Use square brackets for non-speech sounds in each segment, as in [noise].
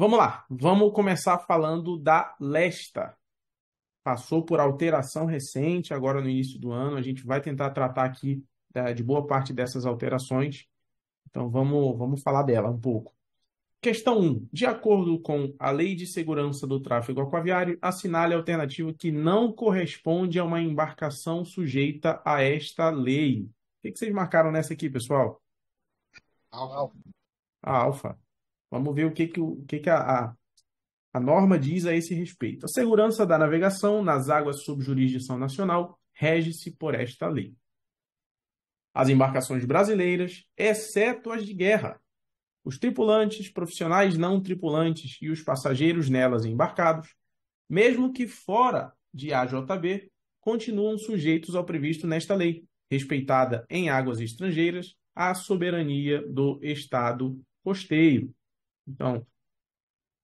Vamos lá, vamos começar falando da Lesta. Passou por alteração recente, agora no início do ano. A gente vai tentar tratar aqui é, de boa parte dessas alterações. Então vamos, vamos falar dela um pouco. Questão 1. De acordo com a Lei de Segurança do Tráfego Aquaviário, assinale a alternativa que não corresponde a uma embarcação sujeita a esta lei. O que vocês marcaram nessa aqui, pessoal? Alfa. A alfa. Vamos ver o que, que, o, que, que a, a, a norma diz a esse respeito. A segurança da navegação nas águas sob jurisdição nacional rege-se por esta lei. As embarcações brasileiras, exceto as de guerra, os tripulantes, profissionais não tripulantes e os passageiros nelas embarcados, mesmo que fora de AJB, continuam sujeitos ao previsto nesta lei, respeitada em águas estrangeiras a soberania do Estado costeiro. Então,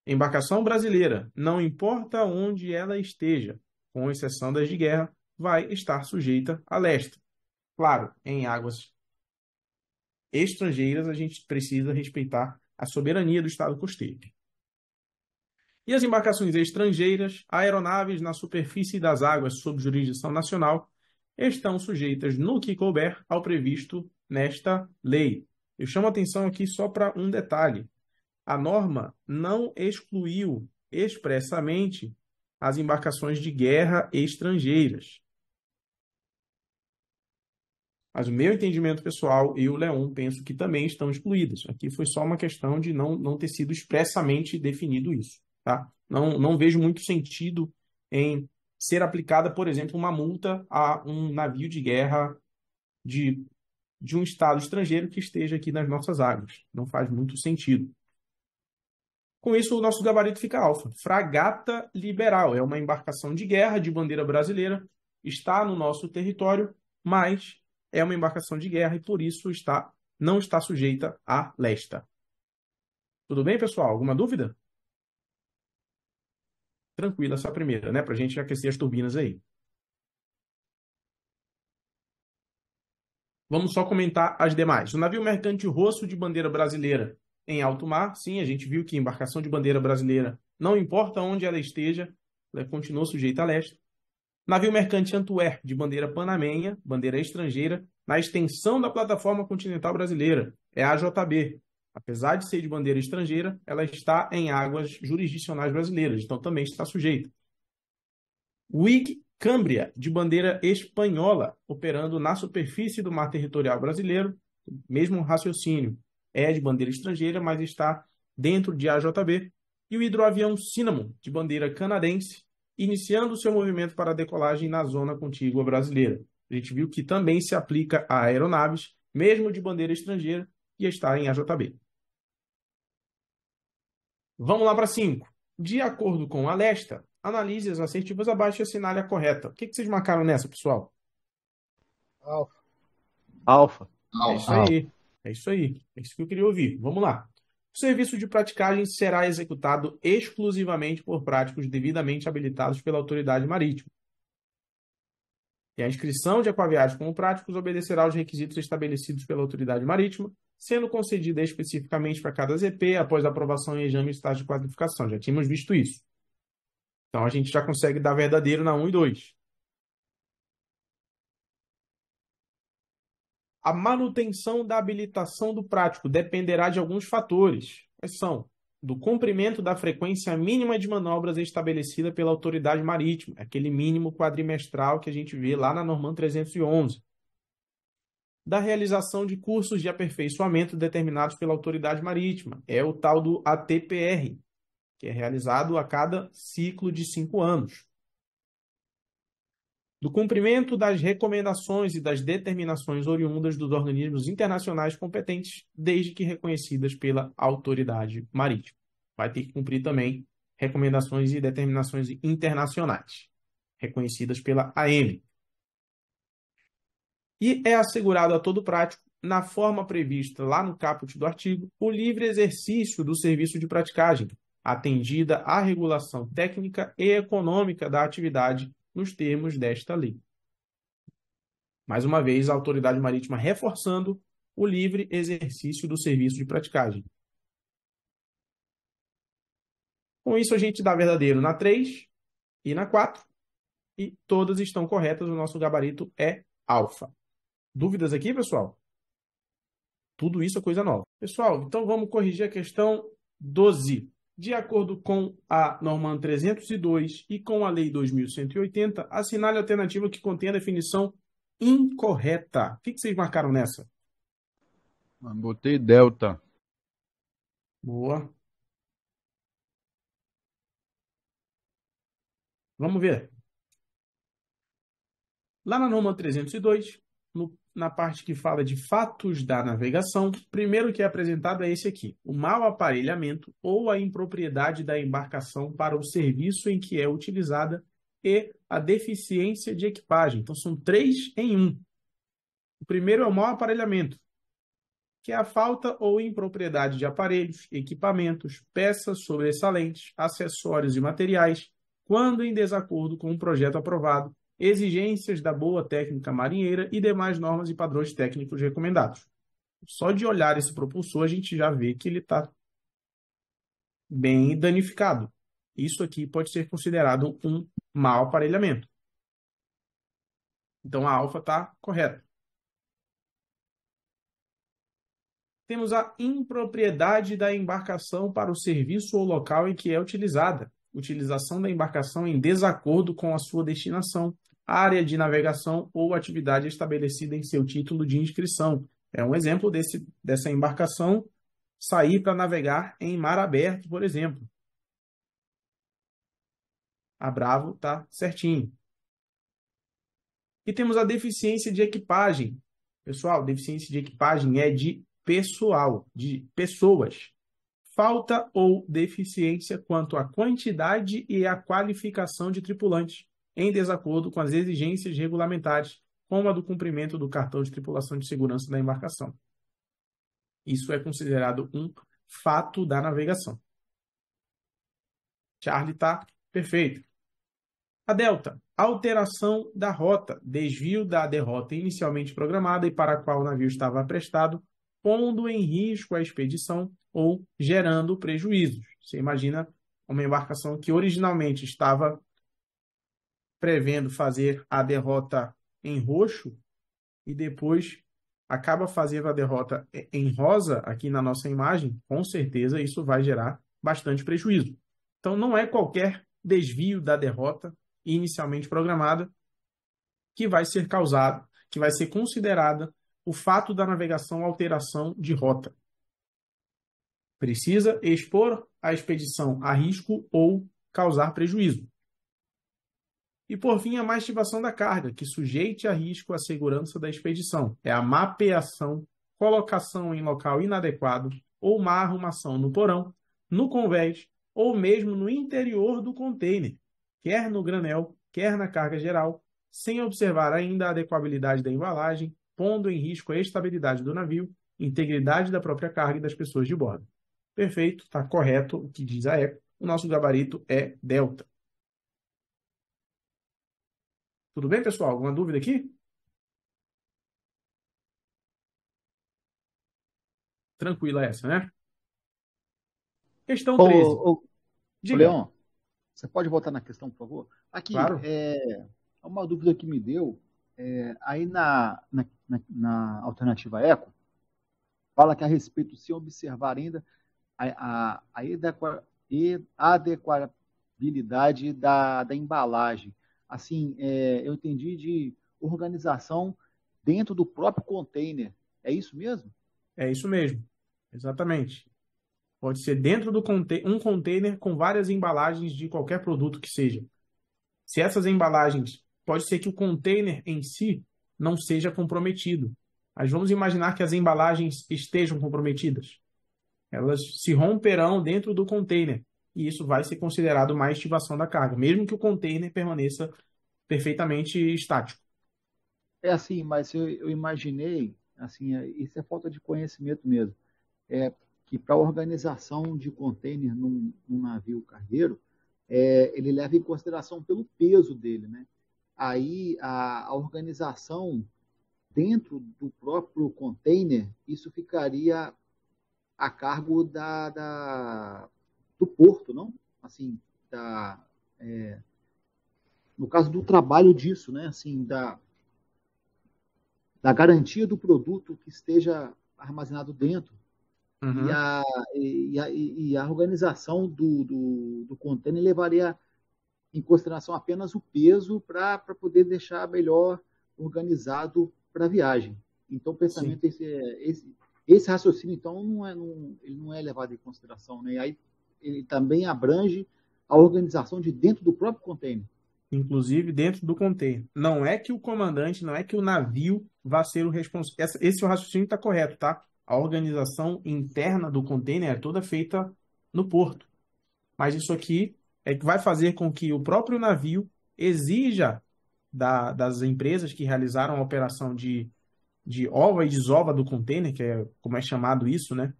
embarcação brasileira, não importa onde ela esteja, com exceção das de guerra, vai estar sujeita a leste. Claro, em águas estrangeiras a gente precisa respeitar a soberania do Estado costeiro. E as embarcações estrangeiras, aeronaves na superfície das águas sob jurisdição nacional, estão sujeitas, no que couber, ao previsto nesta lei. Eu chamo atenção aqui só para um detalhe a norma não excluiu expressamente as embarcações de guerra estrangeiras. Mas o meu entendimento pessoal e o Leon penso que também estão excluídas. Aqui foi só uma questão de não, não ter sido expressamente definido isso. Tá? Não, não vejo muito sentido em ser aplicada, por exemplo, uma multa a um navio de guerra de, de um estado estrangeiro que esteja aqui nas nossas águas. Não faz muito sentido. Com isso, o nosso gabarito fica alfa. Fragata liberal é uma embarcação de guerra de bandeira brasileira, está no nosso território, mas é uma embarcação de guerra e por isso está não está sujeita à lesta. Tudo bem, pessoal? Alguma dúvida? Tranquila essa primeira, né? Para a gente aquecer as turbinas aí. Vamos só comentar as demais. O navio mercante russo de bandeira brasileira em alto mar. Sim, a gente viu que embarcação de bandeira brasileira, não importa onde ela esteja, ela continua sujeita a leste. Navio mercante Antwerp, de bandeira panamenha, bandeira estrangeira, na extensão da plataforma continental brasileira, é a AJB. Apesar de ser de bandeira estrangeira, ela está em águas jurisdicionais brasileiras, então também está sujeita. WIG Câmbria, de bandeira espanhola, operando na superfície do mar territorial brasileiro, mesmo raciocínio é de bandeira estrangeira, mas está dentro de AJB, e o hidroavião Cinnamon, de bandeira canadense, iniciando seu movimento para decolagem na zona contígua brasileira. A gente viu que também se aplica a aeronaves, mesmo de bandeira estrangeira, e está em AJB. Vamos lá para 5. De acordo com a Lesta, analise as assertivas abaixo e assinale a correta. O que, que vocês marcaram nessa, pessoal? Alfa. Alfa. É isso aí. É isso aí. É isso que eu queria ouvir. Vamos lá. O serviço de praticagem será executado exclusivamente por práticos devidamente habilitados pela autoridade marítima. E a inscrição de aquaviagem como práticos obedecerá aos requisitos estabelecidos pela autoridade marítima, sendo concedida especificamente para cada ZP após aprovação em exame de estágio de qualificação. Já tínhamos visto isso. Então a gente já consegue dar verdadeiro na 1 e 2. A manutenção da habilitação do prático dependerá de alguns fatores, quais são? Do cumprimento da frequência mínima de manobras estabelecida pela autoridade marítima, aquele mínimo quadrimestral que a gente vê lá na Norman 311. Da realização de cursos de aperfeiçoamento determinados pela autoridade marítima, é o tal do ATPR, que é realizado a cada ciclo de cinco anos do cumprimento das recomendações e das determinações oriundas dos organismos internacionais competentes, desde que reconhecidas pela autoridade marítima. Vai ter que cumprir também recomendações e determinações internacionais, reconhecidas pela AM. E é assegurado a todo prático, na forma prevista lá no caput do artigo, o livre exercício do serviço de praticagem, atendida à regulação técnica e econômica da atividade nos termos desta lei. Mais uma vez, a autoridade marítima reforçando o livre exercício do serviço de praticagem. Com isso, a gente dá verdadeiro na 3 e na 4, e todas estão corretas, o nosso gabarito é alfa. Dúvidas aqui, pessoal? Tudo isso é coisa nova. Pessoal, então vamos corrigir a questão 12. De acordo com a norma 302 e com a Lei 2180, assinale a alternativa que contém a definição incorreta. O que, que vocês marcaram nessa? Ah, botei delta. Boa. Vamos ver. Lá na norma 302, no na parte que fala de fatos da navegação, primeiro que é apresentado é esse aqui: o mau aparelhamento ou a impropriedade da embarcação para o serviço em que é utilizada e a deficiência de equipagem. Então são três em um. O primeiro é o mau aparelhamento, que é a falta ou impropriedade de aparelhos, equipamentos, peças sobressalentes, acessórios e materiais, quando em desacordo com o projeto aprovado exigências da boa técnica marinheira e demais normas e padrões técnicos recomendados. Só de olhar esse propulsor, a gente já vê que ele está bem danificado. Isso aqui pode ser considerado um mau aparelhamento. Então a alfa está correta. Temos a impropriedade da embarcação para o serviço ou local em que é utilizada utilização da embarcação em desacordo com a sua destinação, área de navegação ou atividade estabelecida em seu título de inscrição. É um exemplo desse, dessa embarcação sair para navegar em mar aberto, por exemplo. A ah, Bravo tá certinho. E temos a deficiência de equipagem. Pessoal, deficiência de equipagem é de pessoal, de pessoas falta ou deficiência quanto à quantidade e à qualificação de tripulantes, em desacordo com as exigências regulamentares, como a do cumprimento do cartão de tripulação de segurança da embarcação. Isso é considerado um fato da navegação. Charlie está perfeito. A delta, alteração da rota, desvio da derrota inicialmente programada e para a qual o navio estava aprestado, pondo em risco a expedição ou gerando prejuízos. Você imagina uma embarcação que originalmente estava prevendo fazer a derrota em roxo e depois acaba fazendo a derrota em rosa aqui na nossa imagem, com certeza isso vai gerar bastante prejuízo. Então não é qualquer desvio da derrota inicialmente programada que vai ser causado, que vai ser considerada o fato da navegação alteração de rota. Precisa expor a expedição a risco ou causar prejuízo. E por fim, a mastivação da carga, que sujeite a risco a segurança da expedição. É a mapeação, colocação em local inadequado ou má arrumação no porão, no convés ou mesmo no interior do container, quer no granel, quer na carga geral, sem observar ainda a adequabilidade da embalagem, pondo em risco a estabilidade do navio, integridade da própria carga e das pessoas de bordo. Perfeito, está correto o que diz a eco. O nosso gabarito é delta. Tudo bem, pessoal? Alguma dúvida aqui? Tranquila essa, né? Questão 13. Ô, ô, ô Leon, você pode voltar na questão, por favor? Aqui, claro. é uma dúvida que me deu. É, aí na, na, na, alternativa eco, fala que a respeito, se observar ainda, a, a, adequabilidade da, da embalagem. Assim, é, eu entendi de organização dentro do próprio container. É isso mesmo? É isso mesmo, exatamente. Pode ser dentro do um container com várias embalagens de qualquer produto que seja. Se essas embalagens, pode ser que o container em si não seja comprometido. Mas vamos imaginar que as embalagens estejam comprometidas elas se romperão dentro do container e isso vai ser considerado uma estivação da carga, mesmo que o container permaneça perfeitamente estático. É assim, mas eu, eu imaginei, assim, é, isso é falta de conhecimento mesmo, é que para a organização de container num, num navio cargueiro, é, ele leva em consideração pelo peso dele, né? Aí a, a organização dentro do próprio container, isso ficaria a cargo da, da do porto, não? Assim, da, é, no caso do trabalho disso, né? Assim, da, da garantia do produto que esteja armazenado dentro uhum. e, a, e, a, e, a, organização do, do, do levaria em consideração apenas o peso para poder deixar melhor organizado para a viagem. Então, o pensamento é esse, é esse, esse raciocínio, então, não é, não, ele não é levado em consideração. Né? E aí, ele também abrange a organização de dentro do próprio container. Inclusive dentro do container. Não é que o comandante, não é que o navio vá ser o responsável. Esse é raciocínio está correto, tá? A organização interna do container é toda feita no porto. Mas isso aqui é que vai fazer com que o próprio navio exija da, das empresas que realizaram a operação de de ova e desova do container, que é como é chamado isso, né?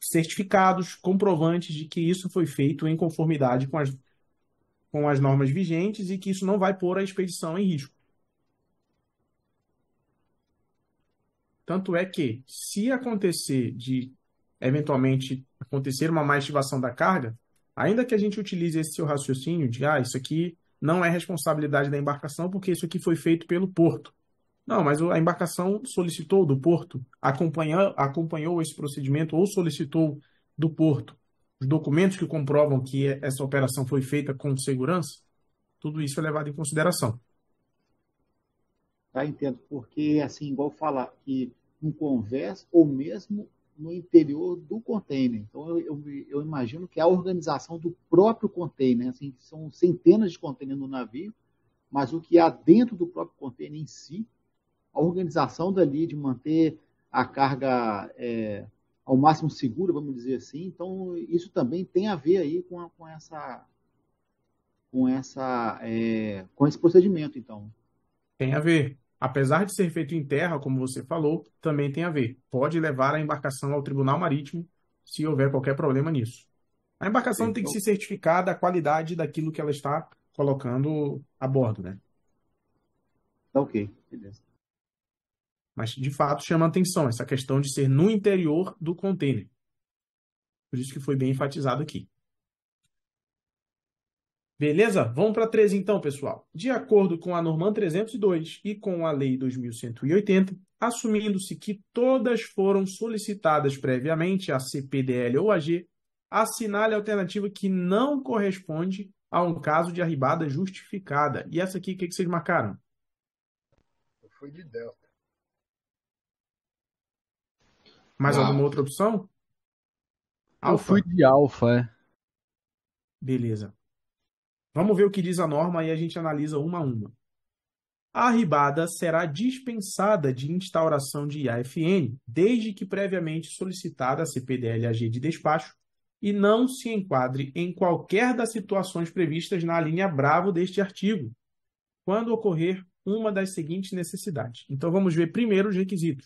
Certificados comprovantes de que isso foi feito em conformidade com as, com as normas vigentes e que isso não vai pôr a expedição em risco. Tanto é que, se acontecer de eventualmente acontecer uma má estivação da carga, ainda que a gente utilize esse seu raciocínio de ah, isso aqui não é responsabilidade da embarcação porque isso aqui foi feito pelo porto. Não, mas a embarcação solicitou do porto, acompanhou, acompanhou esse procedimento ou solicitou do porto os documentos que comprovam que essa operação foi feita com segurança, tudo isso é levado em consideração. Tá, entendo. Porque, assim, igual falar que no convés ou mesmo no interior do container. Então, eu, eu imagino que a organização do próprio container, assim, são centenas de containers no navio, mas o que há dentro do próprio container em si a organização dali, de manter a carga é, ao máximo segura, vamos dizer assim. Então, isso também tem a ver aí com, a, com essa com essa é, com esse procedimento, então. Tem a ver. Apesar de ser feito em terra, como você falou, também tem a ver. Pode levar a embarcação ao Tribunal Marítimo se houver qualquer problema nisso. A embarcação então... tem que se certificar da qualidade daquilo que ela está colocando a bordo, né? Tá ok, beleza. Mas, de fato, chama atenção essa questão de ser no interior do container. Por isso que foi bem enfatizado aqui. Beleza? Vamos para 13 então, pessoal. De acordo com a Norman 302 e com a Lei 2180, assumindo-se que todas foram solicitadas previamente a CPDL ou AG, assinale a alternativa que não corresponde a um caso de arribada justificada. E essa aqui, o que, que vocês marcaram? Foi de Delta. Mais alguma outra opção? Alpha. Eu fui de alfa, é. Beleza. Vamos ver o que diz a norma e a gente analisa uma a uma. A Ribada será dispensada de instauração de IAFN, desde que previamente solicitada a CPDLAG de despacho, e não se enquadre em qualquer das situações previstas na linha bravo deste artigo, quando ocorrer uma das seguintes necessidades. Então vamos ver primeiro os requisitos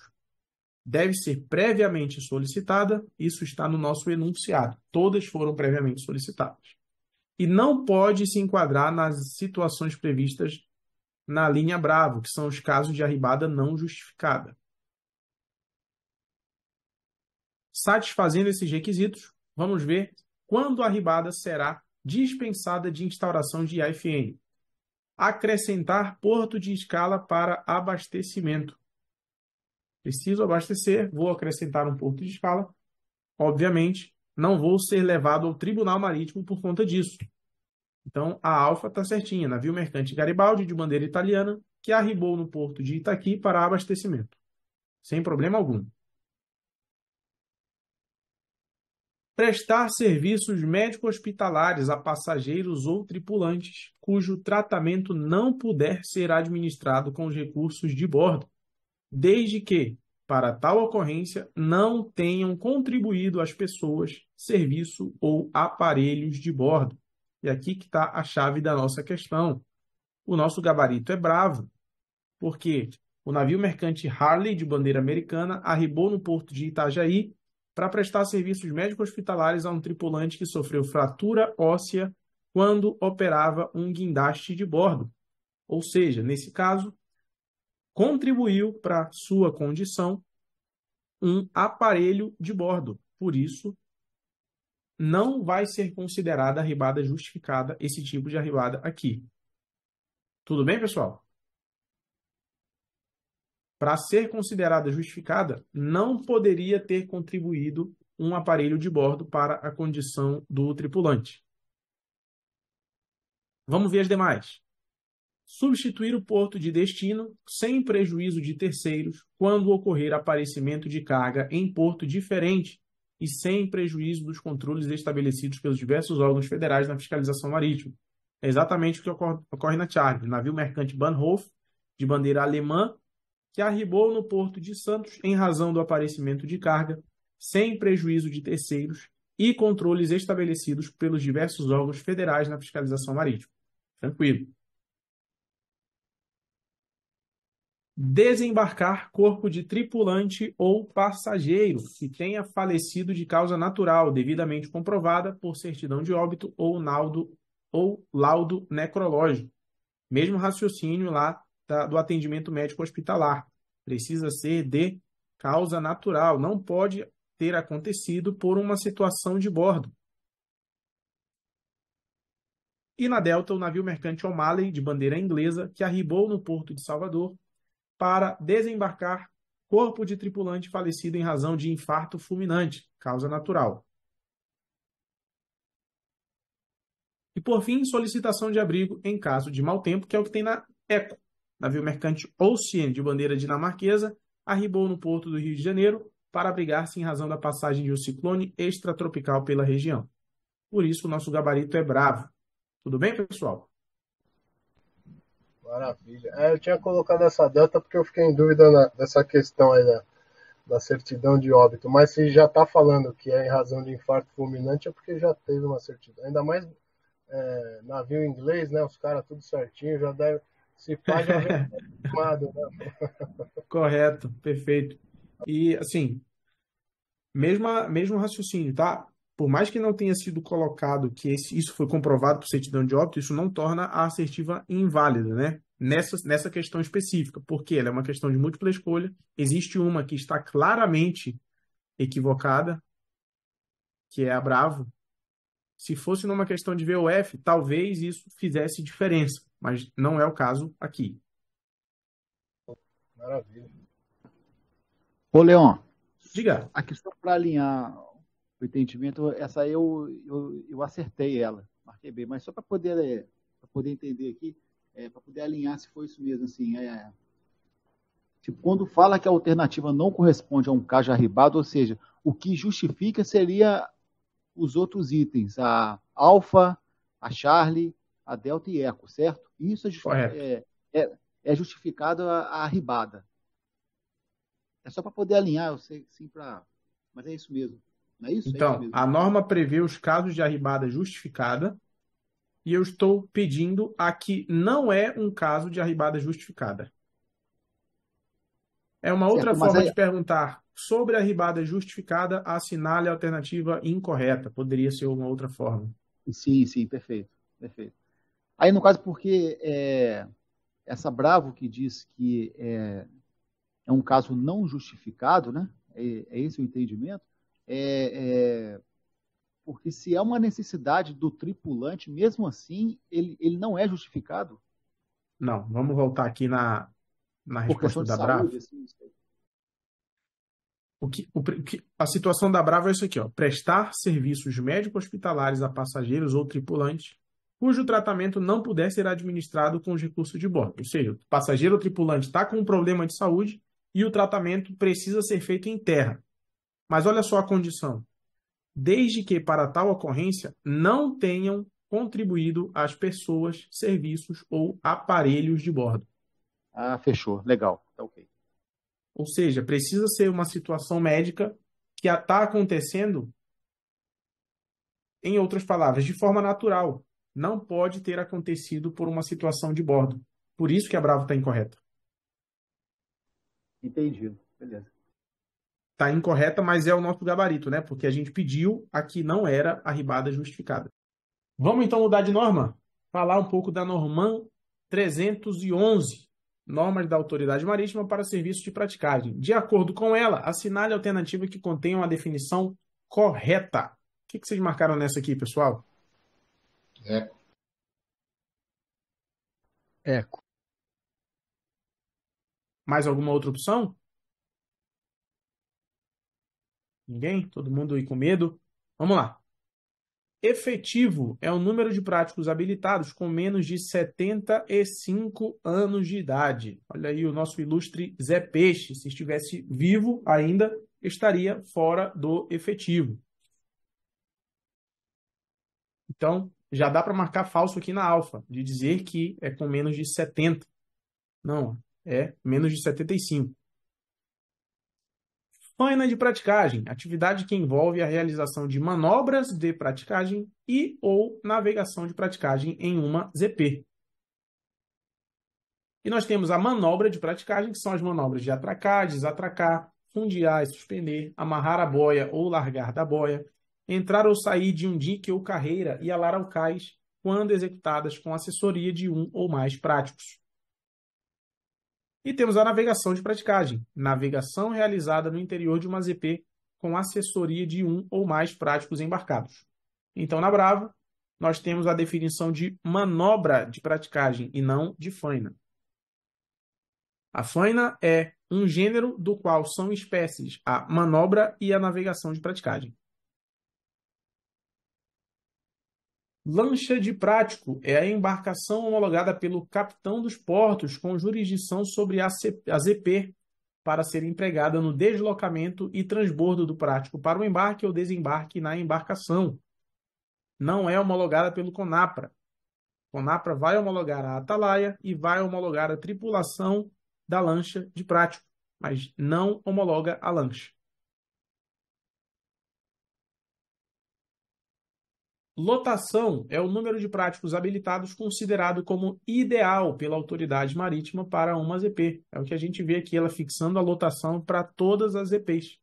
deve ser previamente solicitada, isso está no nosso enunciado. Todas foram previamente solicitadas. E não pode se enquadrar nas situações previstas na linha Bravo, que são os casos de arribada não justificada. Satisfazendo esses requisitos, vamos ver quando a arribada será dispensada de instauração de IFN. Acrescentar porto de escala para abastecimento Preciso abastecer, vou acrescentar um ponto de escala. Obviamente, não vou ser levado ao tribunal marítimo por conta disso. Então, a Alfa está certinha, navio mercante Garibaldi de bandeira italiana, que arribou no porto de Itaqui para abastecimento, sem problema algum. Prestar serviços médico-hospitalares a passageiros ou tripulantes cujo tratamento não puder ser administrado com os recursos de bordo desde que, para tal ocorrência, não tenham contribuído as pessoas, serviço ou aparelhos de bordo. E aqui que está a chave da nossa questão. O nosso gabarito é bravo, porque o navio mercante Harley, de bandeira americana, arribou no porto de Itajaí para prestar serviços médico-hospitalares a um tripulante que sofreu fratura óssea quando operava um guindaste de bordo. Ou seja, nesse caso, contribuiu para sua condição um aparelho de bordo. Por isso, não vai ser considerada arribada justificada esse tipo de arribada aqui. Tudo bem, pessoal? Para ser considerada justificada, não poderia ter contribuído um aparelho de bordo para a condição do tripulante. Vamos ver as demais substituir o porto de destino sem prejuízo de terceiros quando ocorrer aparecimento de carga em porto diferente e sem prejuízo dos controles estabelecidos pelos diversos órgãos federais na fiscalização marítima. É exatamente o que ocorre, na Tchad. O navio mercante Bahnhof, de bandeira alemã, que arribou no porto de Santos em razão do aparecimento de carga, sem prejuízo de terceiros e controles estabelecidos pelos diversos órgãos federais na fiscalização marítima. Tranquilo. desembarcar corpo de tripulante ou passageiro que tenha falecido de causa natural, devidamente comprovada por certidão de óbito ou laudo, ou laudo necrológico. Mesmo raciocínio lá da, do atendimento médico hospitalar. Precisa ser de causa natural, não pode ter acontecido por uma situação de bordo. E na Delta, o navio mercante O'Malley, de bandeira inglesa, que arribou no porto de Salvador, para desembarcar corpo de tripulante falecido em razão de infarto fulminante, causa natural. E por fim, solicitação de abrigo em caso de mau tempo, que é o que tem na ECO, navio mercante Ocean de bandeira dinamarquesa, arribou no porto do Rio de Janeiro para abrigar-se em razão da passagem de um ciclone extratropical pela região. Por isso, o nosso gabarito é bravo. Tudo bem, pessoal? Maravilha. É, eu tinha colocado essa data porque eu fiquei em dúvida na, nessa questão aí da, da certidão de óbito. Mas se já está falando que é em razão de infarto fulminante, é porque já teve uma certidão. Ainda mais é, navio inglês, né? Os caras tudo certinho, já deve. Se pá, já vem [laughs] né? Correto, perfeito. E assim, mesma, mesmo raciocínio, tá? por mais que não tenha sido colocado que esse, isso foi comprovado por certidão de óbito, isso não torna a assertiva inválida, né? Nessa, nessa questão específica, porque ela é uma questão de múltipla escolha, existe uma que está claramente equivocada, que é a Bravo. Se fosse numa questão de VOF, talvez isso fizesse diferença, mas não é o caso aqui. Maravilha. Ô, Leon. Diga. Aqui só para alinhar o entendimento, essa eu, eu, eu acertei ela, marquei bem, mas só para poder, é, poder entender aqui, é, para poder alinhar se foi isso mesmo, assim, é, tipo, quando fala que a alternativa não corresponde a um caso arribado, ou seja, o que justifica seria os outros itens, a alfa, a charlie, a delta e eco, certo? Isso é, é, é, é justificado a, a arribada. É só para poder alinhar, eu sei, sim, para... Mas é isso mesmo. Não é, é isso? Então, é isso a norma prevê os casos de arribada justificada e eu estou pedindo a que não é um caso de arribada justificada. É uma outra forma aí... de perguntar sobre a arribada justificada, assinale a alternativa incorreta. Poderia ser uma outra forma. Sim, sim, perfeito, perfeito. Aí no caso porque é, essa Bravo que diz que é, é um caso não justificado, né? É, é esse o entendimento. É, é, porque se é uma necessidade do tripulante, mesmo assim, ele, ele não é justificado? Não, vamos voltar aqui na, na resposta da saúde, Brava. Assim, o que, o, que, a situação da Brava é isso aqui, ó. Prestar serviços médico-hospitalares a passageiros ou tripulantes cujo tratamento não puder ser administrado com os recursos de bordo. Ou seja, o passageiro ou tripulante está com um problema de saúde e o tratamento precisa ser feito em terra. Mas olha só a condição. Desde que para tal ocorrência não tenham contribuído as pessoas, serviços ou aparelhos de bordo. Ah, fechou. Legal. Tá ok. Ou seja, precisa ser uma situação médica que está acontecendo, em outras palavras, de forma natural. Não pode ter acontecido por uma situação de bordo. Por isso que a Bravo está incorreta. Entendido. Beleza está incorreta, mas é o nosso gabarito, né? Porque a gente pediu a que não era a ribada justificada. Vamos então mudar de norma? Falar um pouco da Norman 311, Normas da Autoridade Marítima para Serviços de Praticagem. De acordo com ela, assinale a alternativa que contenha uma definição correta. O que, que vocês marcaram nessa aqui, pessoal? Eco. É. Eco. Mais alguma outra opção? Ninguém? Todo mundo aí com medo? Vamos lá. Efetivo é o número de práticos habilitados com menos de 75 anos de idade. Olha aí o nosso ilustre Zé Peixe, se estivesse vivo ainda, estaria fora do efetivo. Então, já dá para marcar falso aqui na alfa, de dizer que é com menos de 70. Não, é menos de 75. Faina de praticagem, atividade que envolve a realização de manobras de praticagem e ou navegação de praticagem em uma ZP. E nós temos a manobra de praticagem, que são as manobras de atracar, desatracar, fundiar e suspender, amarrar a boia ou largar da boia, entrar ou sair de um dique ou carreira e alar ao cais, quando executadas com assessoria de um ou mais práticos. E temos a navegação de praticagem, navegação realizada no interior de uma ZP com assessoria de um ou mais práticos embarcados. Então, na Brava nós temos a definição de manobra de praticagem e não de faina. A faina é um gênero do qual são espécies a manobra e a navegação de praticagem. Lancha de prático é a embarcação homologada pelo capitão dos portos com jurisdição sobre a ZP para ser empregada no deslocamento e transbordo do prático para o embarque ou desembarque na embarcação. Não é homologada pelo CONAPRA. CONAPRA vai homologar a atalaia e vai homologar a tripulação da lancha de prático, mas não homologa a lancha. Lotação é o número de práticos habilitados considerado como ideal pela autoridade marítima para uma ZP. É o que a gente vê aqui, ela fixando a lotação para todas as ZPs.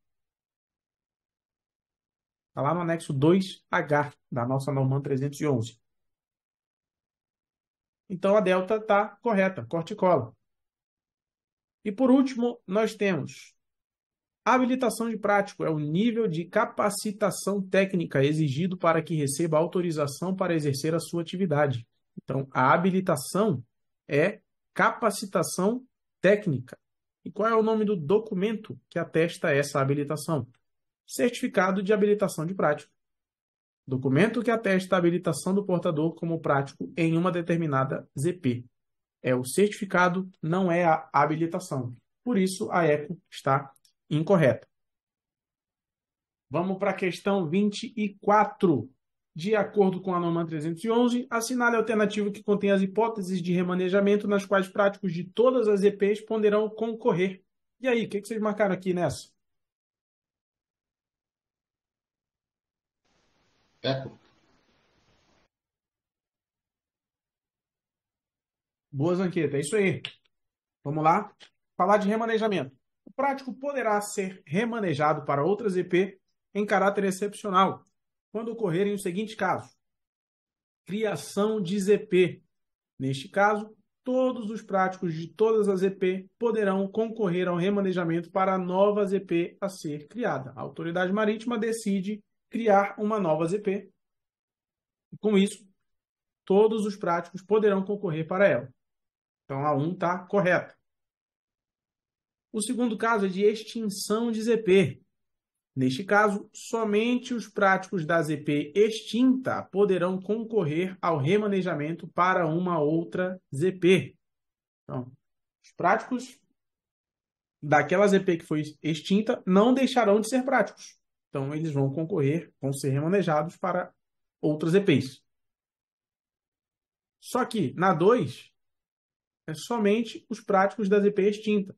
Está lá no anexo 2H da nossa Norman 311. Então a delta está correta, corte e cola. E por último, nós temos Habilitação de prático é o nível de capacitação técnica exigido para que receba autorização para exercer a sua atividade. Então, a habilitação é capacitação técnica. E qual é o nome do documento que atesta essa habilitação? Certificado de habilitação de prático. Documento que atesta a habilitação do portador como prático em uma determinada ZP. É o certificado, não é a habilitação. Por isso, a ECO está Incorreto. Vamos para a questão 24. De acordo com a norma 311, assinale a alternativa que contém as hipóteses de remanejamento nas quais práticos de todas as EPs poderão concorrer. E aí, o que, que, vocês marcaram aqui nessa? Peco. Boa, Zanqueta. É isso aí. Vamos lá. Falar de remanejamento prático poderá ser remanejado para outras EP em caráter excepcional, quando ocorrerem os seguintes casos: criação de ZP. Neste caso, todos os práticos de todas as EP poderão concorrer ao remanejamento para a nova ZP a ser criada. A autoridade marítima decide criar uma nova ZP. com isso, todos os práticos poderão concorrer para ela. Então a 1 está correta. O segundo caso é de extinção de ZP. Neste caso, somente os práticos da ZP extinta poderão concorrer ao remanejamento para uma outra ZP. Então, os práticos daquela ZP que foi extinta não deixarão de ser práticos. Então, eles vão concorrer, vão ser remanejados para outras ZPs. Só que, na 2, é somente os práticos da ZP extinta.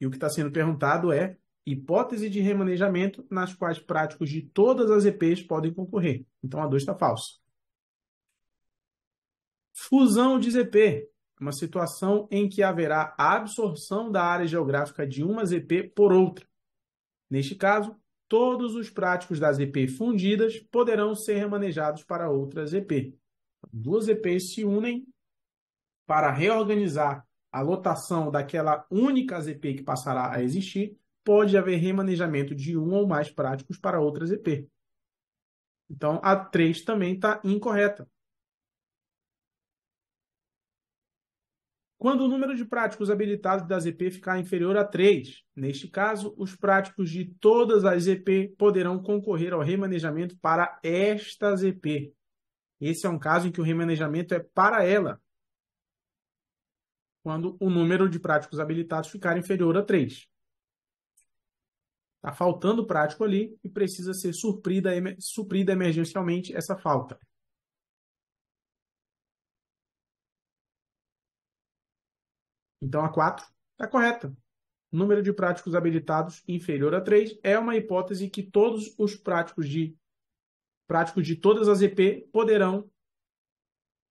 E o que está sendo perguntado é hipótese de remanejamento nas quais práticos de todas as EPs podem concorrer. Então a 2 está falsa. Fusão de ZP, é uma situação em que haverá a absorção da área geográfica de uma ZP por outra. Neste caso, todos os práticos das EP fundidas poderão ser remanejados para outras ZP Duas EPs se unem para reorganizar a lotação daquela única ZP que passará a existir, pode haver remanejamento de um ou mais práticos para outra ZP. Então, a 3 também está incorreta. Quando o número de práticos habilitados da ZP ficar inferior a 3, neste caso, os práticos de todas as ZP poderão concorrer ao remanejamento para esta ZP. Esse é um caso em que o remanejamento é para ela, quando o número de práticos habilitados ficar inferior a 3. Está faltando prático ali e precisa ser suprida, suprida emergencialmente essa falta. Então a 4 está correta. Número de práticos habilitados inferior a 3 é uma hipótese que todos os práticos de práticos de todas as EP poderão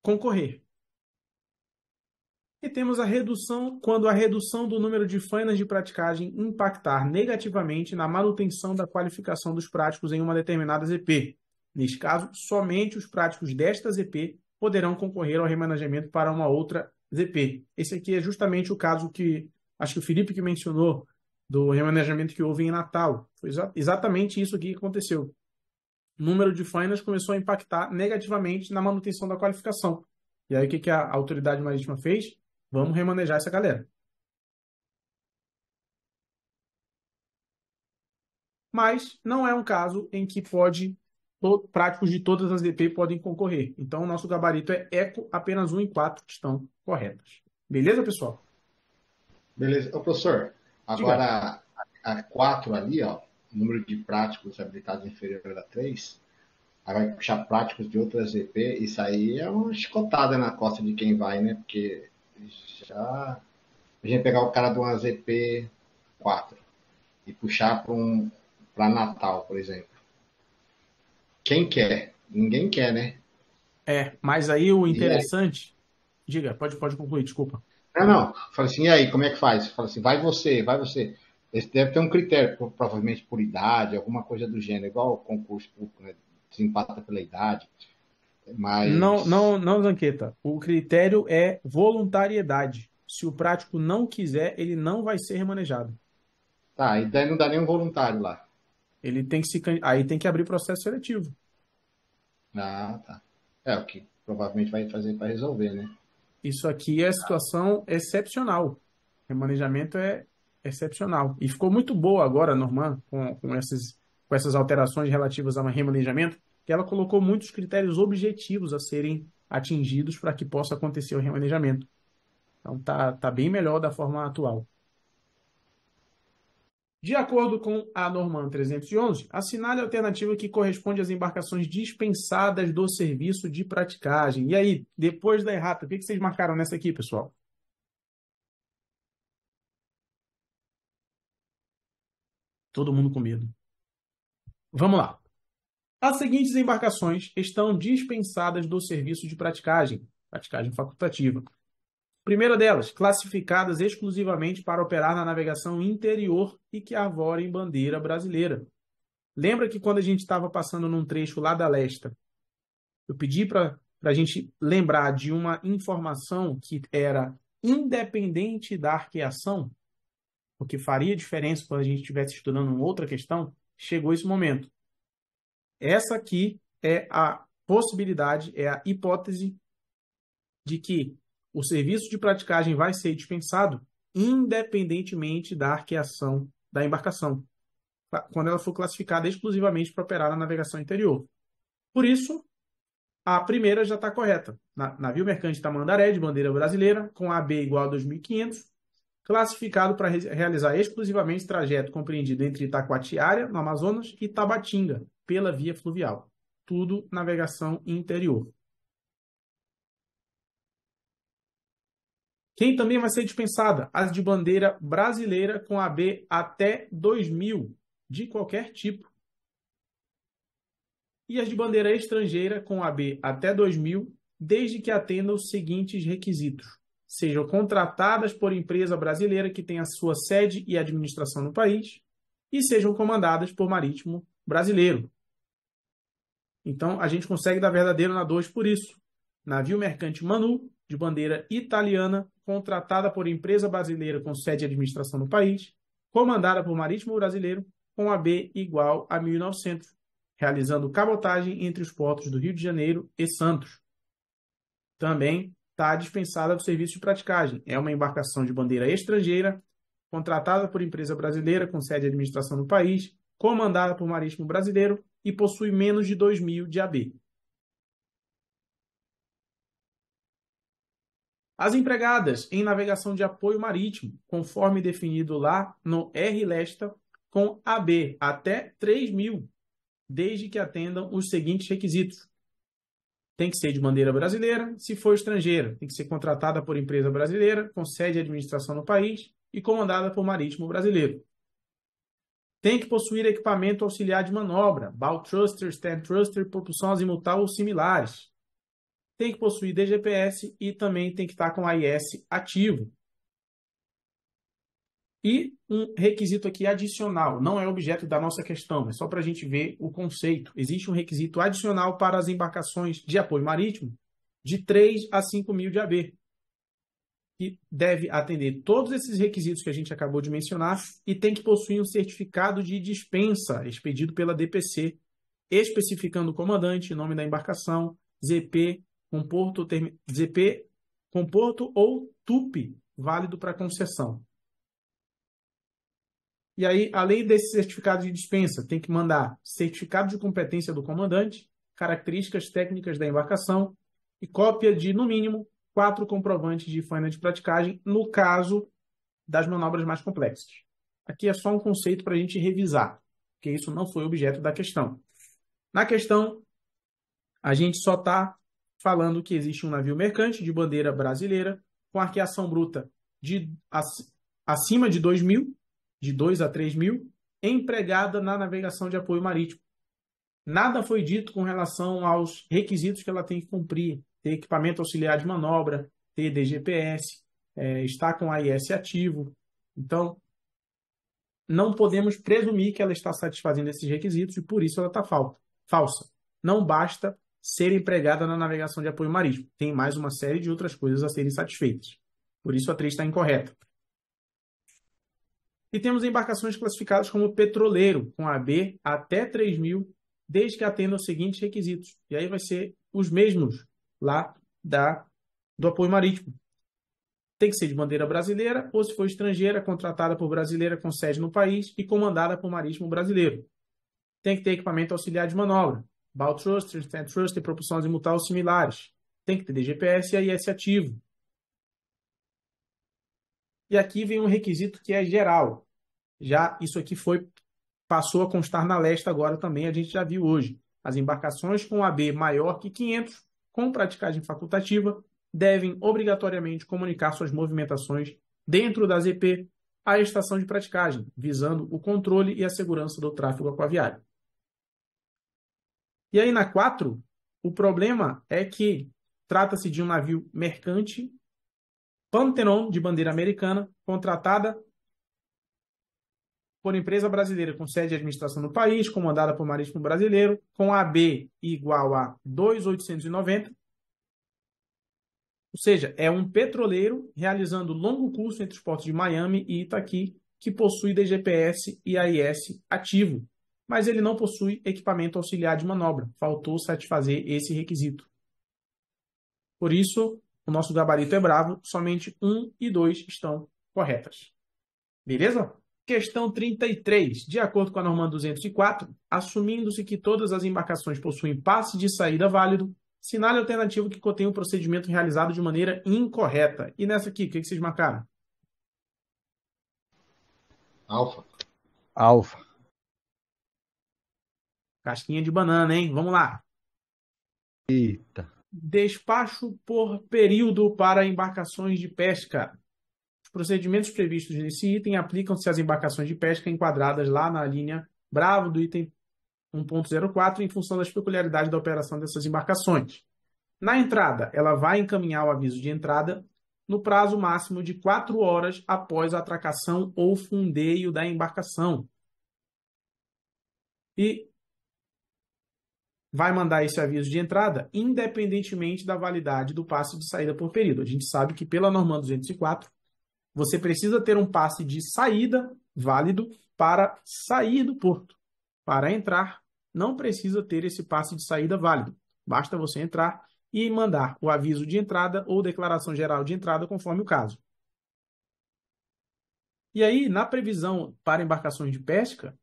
concorrer. E temos a redução, quando a redução do número de fainas de praticagem impactar negativamente na manutenção da qualificação dos práticos em uma determinada ZP. Neste caso, somente os práticos desta ZP poderão concorrer ao remanejamento para uma outra ZP. Esse aqui é justamente o caso que acho que o Felipe que mencionou do remanejamento que houve em Natal. Foi exatamente isso que aconteceu. O número de fainas começou a impactar negativamente na manutenção da qualificação. E aí o que a autoridade marítima fez? Vamos remanejar essa galera. Mas não é um caso em que pode práticos de todas as DP podem concorrer. Então, o nosso gabarito é eco, apenas 1 em 4 estão corretas. Beleza, pessoal? Beleza. Ô, professor, agora a, a 4 ali, ó, número de práticos habilitados inferior a 3, aí vai puxar práticos de outras DP, isso aí é uma chicotada na costa de quem vai, né? Porque deixar. A gente pegar o cara de uma ZP 4 e puxar para um, Natal, por exemplo. Quem quer? Ninguém quer, né? É, mas aí o é. interessante. Aí? Diga, pode, pode concluir, desculpa. Não, não. Fala assim, e aí, como é que faz? Fala assim, vai você, vai você. Esse deve ter um critério, provavelmente por idade, alguma coisa do gênero, igual o concurso público, né? Desempata pela idade. Mas... Não, não, não, Zanqueta. O critério é voluntariedade. Se o prático não quiser, ele não vai ser remanejado. Tá, e daí não dá nenhum voluntário lá. Ele tem que se aí tem que abrir processo seletivo. Ah, tá. É o que provavelmente vai fazer para resolver, né? Isso aqui é situação ah. excepcional. Remanejamento é excepcional. E ficou muito boa agora, Norman, com, com, com essas alterações relativas ao remanejamento, que ela colocou muitos critérios objetivos a serem atingidos para que possa acontecer o remanejamento. Então tá, tá bem melhor da forma atual. De acordo com a Norman 311, assinale é a alternativa que corresponde às embarcações dispensadas do serviço de praticagem. E aí, depois da errata, o que vocês marcaram nessa aqui, pessoal? Todo mundo com medo. Vamos lá. As seguintes embarcações estão dispensadas do serviço de praticagem, praticagem facultativa. Primeira delas, classificadas exclusivamente para operar na navegação interior e que arvorem bandeira brasileira. Lembra que quando a gente estava passando num trecho lá da Lesta, eu pedi para a gente lembrar de uma informação que era independente da arqueação, o que faria diferença quando a gente estivesse estudando outra questão, chegou esse momento. Essa aqui é a possibilidade, é a hipótese de que o serviço de praticagem vai ser dispensado independentemente da arqueação da embarcação, tá? quando ela for classificada exclusivamente para operar na navegação interior. Por isso, a primeira já está correta. navio mercante Tamandaré, de bandeira brasileira, com AB igual a 2.500, classificado para re realizar exclusivamente trajeto compreendido entre Itacoatiara, no Amazonas, e Tabatinga, pela via fluvial. Tudo navegação interior. Quem também vai ser dispensada? As de bandeira brasileira com AB até 2000, de qualquer tipo. E as de bandeira estrangeira com AB até 2000, desde que atenda os seguintes requisitos: sejam contratadas por empresa brasileira que tenha sua sede e administração no país e sejam comandadas por marítimo brasileiro. Então, a gente consegue dar verdadeiro na 2 por isso. Navio mercante Manu, de bandeira italiana, contratada por empresa brasileira com sede e administração no país, comandada por marítimo brasileiro, com AB igual a 1.900, realizando cabotagem entre os portos do Rio de Janeiro e Santos. Também está dispensada do serviço de praticagem. É uma embarcação de bandeira estrangeira, contratada por empresa brasileira com sede e administração no país, comandada por marítimo brasileiro e possui menos de 2 mil de AB. As empregadas em navegação de apoio marítimo, conforme definido lá no R-Lesta, com AB até 3 mil, desde que atendam os seguintes requisitos: tem que ser de bandeira brasileira, se for estrangeira, tem que ser contratada por empresa brasileira, com sede e administração no país e comandada por marítimo brasileiro. Tem que possuir equipamento auxiliar de manobra, bow thruster, stand thruster, propulsão azimutal ou similares. Tem que possuir DGPS e também tem que estar com AIS ativo. E um requisito aqui adicional, não é objeto da nossa questão, é só para a gente ver o conceito. Existe um requisito adicional para as embarcações de apoio marítimo de 3 a 5 mil de AB, que deve atender todos esses requisitos que a gente acabou de mencionar e tem que possuir um certificado de dispensa expedido pela DPC, especificando o comandante, nome da embarcação, ZP, porto term... ZP, porto ou TUP válido para concessão. E aí, além desse certificado de dispensa, tem que mandar certificado de competência do comandante, características técnicas da embarcação e cópia de, no mínimo, quatro comprovantes de faina de praticagem, no caso das manobras mais complexas. Aqui é só um conceito para a gente revisar, porque isso não foi objeto da questão. Na questão, a gente só está falando que existe um navio mercante de bandeira brasileira com arqueação bruta de acima de 2 mil de 2 a 3 mil, empregada na navegação de apoio marítimo. Nada foi dito com relação aos requisitos que ela tem que cumprir, ter equipamento auxiliar de manobra, ter DGPS, é, estar com AIS ativo. Então, não podemos presumir que ela está satisfazendo esses requisitos e por isso ela está falsa. Não basta ser empregada na navegação de apoio marítimo. Tem mais uma série de outras coisas a serem satisfeitas. Por isso a 3 está incorreta. E temos embarcações classificadas como petroleiro, com AB até 3 mil, desde que atendam os seguintes requisitos. E aí vai ser os mesmos lá da, do apoio marítimo. Tem que ser de bandeira brasileira ou, se for estrangeira, contratada por brasileira com sede no país e comandada por marítimo brasileiro. Tem que ter equipamento auxiliar de manobra, bow thruster, stand thruster, propulsões e mutal similares. Tem que ter GPS e AIS ativo. E aqui vem um requisito que é geral. Já isso aqui foi passou a constar na lesta agora também, a gente já viu hoje. As embarcações com AB maior que 500, com praticagem facultativa, devem obrigatoriamente comunicar suas movimentações dentro da ZP à estação de praticagem, visando o controle e a segurança do tráfego aquaviário. E aí na 4, o problema é que trata-se de um navio mercante Pantheon de bandeira americana, contratada por empresa brasileira com sede e administração no país, comandada por Marítimo Brasileiro, com AB igual a 2,890. Ou seja, é um petroleiro realizando longo curso entre os portos de Miami e Itaqui, que possui DGPS e AIS ativo, mas ele não possui equipamento auxiliar de manobra. Faltou satisfazer esse requisito. Por isso, o nosso gabarito é bravo, somente 1 e 2 estão corretas. Beleza? Questão 33. De acordo com a norma 204, assumindo-se que todas as embarcações possuem passe de saída válido, sinale alternativo que contém o um procedimento realizado de maneira incorreta. E nessa aqui, o que vocês marcaram? Alfa. Alfa. Casquinha de banana, hein? Vamos lá. Eita despacho por período para embarcações de pesca. Os procedimentos previstos nesse item aplicam-se às embarcações de pesca enquadradas lá na linha Bravo do item 1.04 em função das peculiaridades da operação dessas embarcações. Na entrada, ela vai encaminhar o aviso de entrada no prazo máximo de quatro horas após a atracação ou fundeio da embarcação. E vai mandar esse aviso de entrada, independentemente da validade do passe de saída por período. A gente sabe que pela norma 204, você precisa ter um passe de saída válido para sair do porto. Para entrar, não precisa ter esse passe de saída válido. Basta você entrar e mandar o aviso de entrada ou declaração geral de entrada, conforme o caso. E aí, na previsão para embarcações de pesca,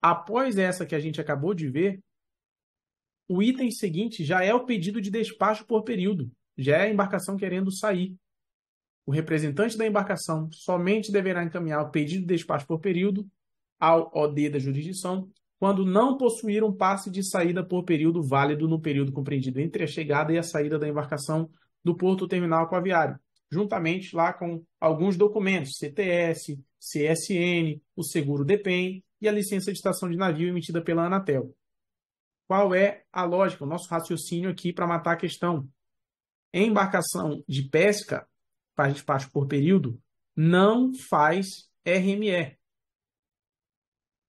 após essa que a gente acabou de ver, o item seguinte já é o pedido de despacho por período, já é a embarcação querendo sair. O representante da embarcação somente deverá encaminhar o pedido de despacho por período ao OD da jurisdição quando não possuir um passe de saída por período válido no período compreendido entre a chegada e a saída da embarcação do porto terminal aquaviário, juntamente lá com alguns documentos, CTS, CSN, o seguro DEPEN e a licença de estação de navio emitida pela Anatel. Qual é a lógica, o nosso raciocínio aqui para matar a questão? Embarcação de pesca, para a gente parte por período, não faz RME.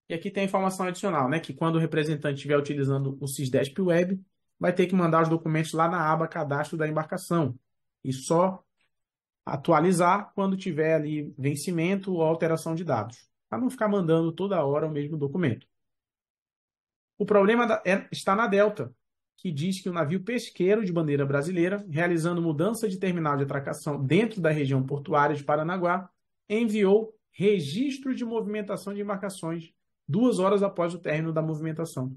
E aqui tem a informação adicional, né? Que quando o representante estiver utilizando o SISDESP Web, vai ter que mandar os documentos lá na aba cadastro da embarcação. E só atualizar quando tiver ali vencimento ou alteração de dados. Para não ficar mandando toda hora o mesmo documento. O problema é, está na Delta, que diz que o navio pesqueiro de bandeira brasileira, realizando mudança de terminal de atracação dentro da região portuária de Paranaguá, enviou registro de movimentação de embarcações duas horas após o término da movimentação.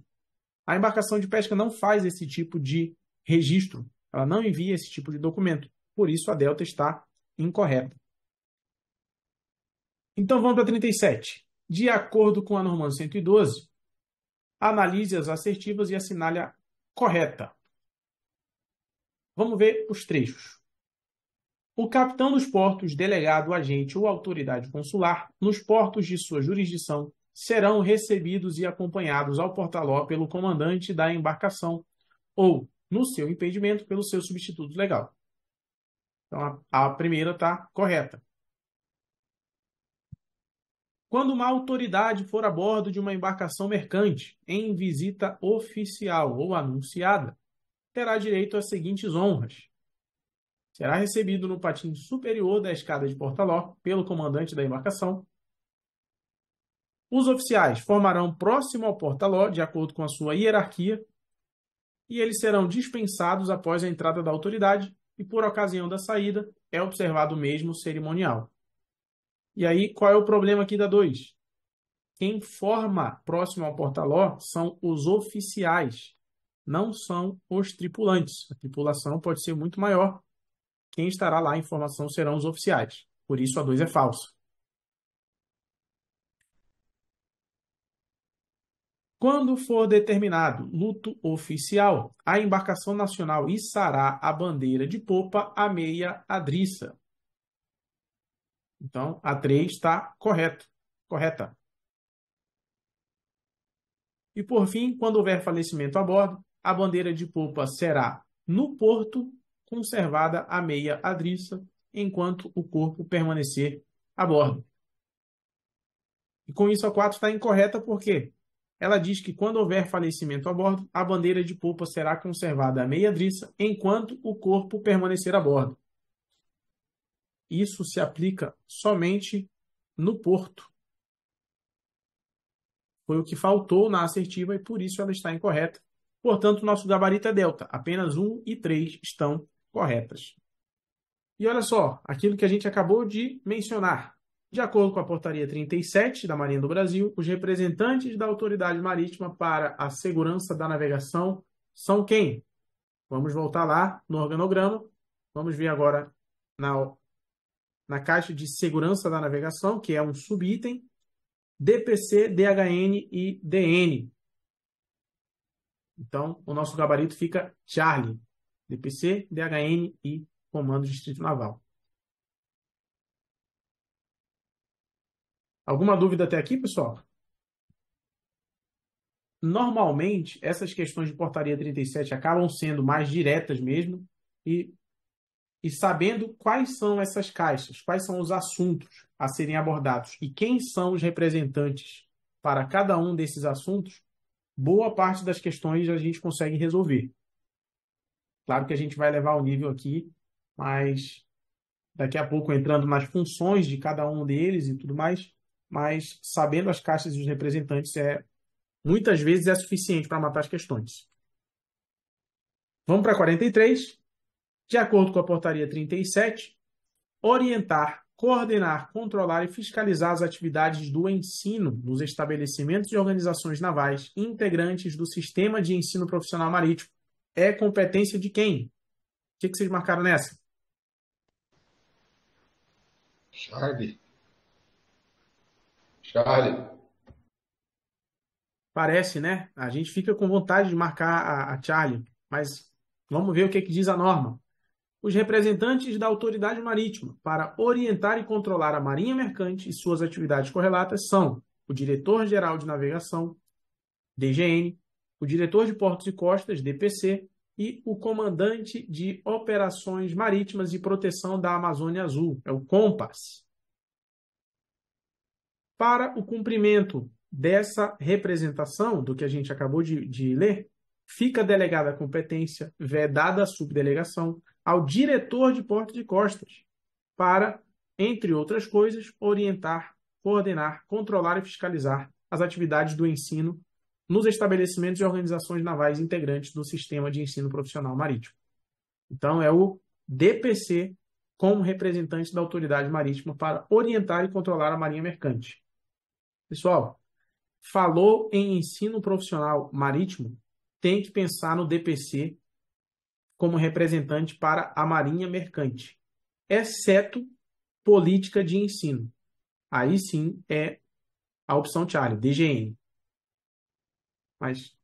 A embarcação de pesca não faz esse tipo de registro, ela não envia esse tipo de documento. Por isso, a delta está incorreta. Então, vamos para 37. De acordo com a norma 112, analise as assertivas e assinale a correta. Vamos ver os trechos. O capitão dos portos, delegado, agente ou autoridade consular nos portos de sua jurisdição serão recebidos e acompanhados ao portaló pelo comandante da embarcação ou, no seu impedimento, pelo seu substituto legal. Então, a, a primeira está correta. Quando uma autoridade for a bordo de uma embarcação mercante em visita oficial ou anunciada, terá direito às seguintes honras: será recebido no patim superior da escada de portaló pelo comandante da embarcação. Os oficiais formarão próximo ao portaló, de acordo com a sua hierarquia, e eles serão dispensados após a entrada da autoridade e, por ocasião da saída, é observado o mesmo cerimonial. E aí, qual é o problema aqui da 2? Quem forma próximo ao portaló são os oficiais, não são os tripulantes. A tripulação pode ser muito maior. Quem estará lá em formação serão os oficiais. Por isso, a 2 é falsa. Quando for determinado luto oficial, a embarcação nacional içará a bandeira de popa, a meia, adriça. Então, a 3 está correto, correta. E por fim, quando houver falecimento a bordo, a bandeira de polpa será, no porto, conservada a meia adriça, enquanto o corpo permanecer a bordo. E com isso a 4 está incorreta porque ela diz que quando houver falecimento a bordo, a bandeira de polpa será conservada a meia driça enquanto o corpo permanecer a bordo. Isso se aplica somente no Porto. Foi o que faltou na assertiva e por isso ela está incorreta. Portanto, nosso gabarito é delta. Apenas 1 e 3 estão corretas. E olha só, aquilo que a gente acabou de mencionar. De acordo com a portaria 37 da Marinha do Brasil, os representantes da autoridade marítima para a segurança da navegação são quem? Vamos voltar lá no organograma. Vamos ver agora na na caixa de segurança da navegação, que é um subitem, DPC, DHN e DN. Então, o nosso gabarito fica Charlie, DPC, DHN e Comando Distrito Naval. Alguma dúvida até aqui, pessoal? Normalmente, essas questões de portaria 37 acabam sendo mais diretas mesmo e e sabendo quais são essas caixas, quais são os assuntos a serem abordados e quem são os representantes para cada um desses assuntos, boa parte das questões a gente consegue resolver. Claro que a gente vai levar o nível aqui, mas daqui a pouco entrando nas funções de cada um deles e tudo mais, mas sabendo as caixas e os representantes é muitas vezes é suficiente para matar as questões. Vamos para 43 de acordo com a portaria 37, orientar, coordenar, controlar e fiscalizar as atividades do ensino nos estabelecimentos e organizações navais integrantes do sistema de ensino profissional marítimo. É competência de quem? O que, que vocês marcaram nessa? Charlie. Charlie. Parece, né? A gente fica com vontade de marcar a, a Charlie, mas vamos ver o que, que diz a norma os representantes da autoridade marítima para orientar e controlar a Marinha Mercante e suas atividades correlatas são o Diretor-Geral de Navegação, DGN, o Diretor de Portos e Costas, DPC, e o Comandante de Operações Marítimas e Proteção da Amazônia Azul, é o COMPAS. Para o cumprimento dessa representação, do que a gente acabou de, de ler, fica delegada a competência, vedada a subdelegação, ao diretor de Porto de Costas, para, entre outras coisas, orientar, coordenar, controlar e fiscalizar as atividades do ensino nos estabelecimentos e organizações navais integrantes do sistema de ensino profissional marítimo. Então, é o DPC como representante da autoridade marítima para orientar e controlar a marinha mercante. Pessoal, falou em ensino profissional marítimo, tem que pensar no DPC como representante para a Marinha Mercante, exceto política de ensino. Aí sim é a opção Charlie, DGN. Mas,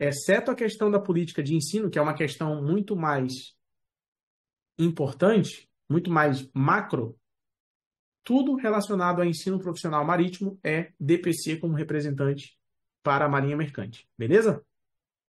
exceto a questão da política de ensino, que é uma questão muito mais importante, muito mais macro, tudo relacionado a ensino profissional marítimo é DPC como representante para a Marinha Mercante. Beleza?